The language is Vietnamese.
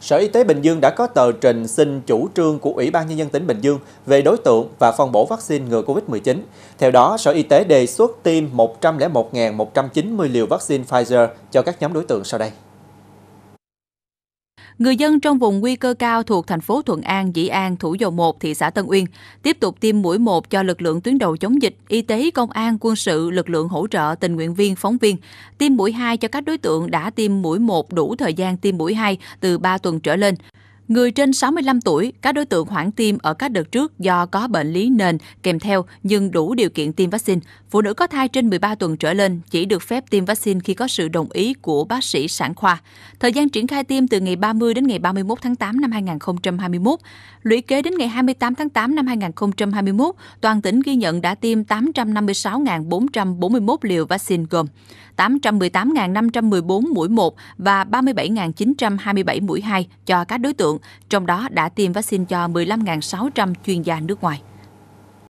Sở Y tế Bình Dương đã có tờ trình xin chủ trương của Ủy ban Nhân dân tỉnh Bình Dương về đối tượng và phân bổ vaccine ngừa COVID-19. Theo đó, Sở Y tế đề xuất tiêm 101.190 liều vaccine Pfizer cho các nhóm đối tượng sau đây. Người dân trong vùng nguy cơ cao thuộc thành phố Thuận An, Dĩ An, Thủ Dầu Một, thị xã Tân Uyên tiếp tục tiêm mũi 1 cho lực lượng tuyến đầu chống dịch, y tế, công an, quân sự, lực lượng hỗ trợ, tình nguyện viên, phóng viên. Tiêm mũi 2 cho các đối tượng đã tiêm mũi 1 đủ thời gian tiêm mũi 2 từ 3 tuần trở lên. Người trên 65 tuổi, các đối tượng hoãn tiêm ở các đợt trước do có bệnh lý nền kèm theo nhưng đủ điều kiện tiêm vaccine. Phụ nữ có thai trên 13 tuần trở lên chỉ được phép tiêm vaccine khi có sự đồng ý của bác sĩ sản khoa. Thời gian triển khai tiêm từ ngày 30 đến ngày 31 tháng 8 năm 2021. Lũy kế đến ngày 28 tháng 8 năm 2021, toàn tỉnh ghi nhận đã tiêm 856.441 liều vaccine gồm 818.514 mũi 1 và 37.927 mũi 2 cho các đối tượng trong đó đã tiêm vaccine cho 15.600 chuyên gia nước ngoài.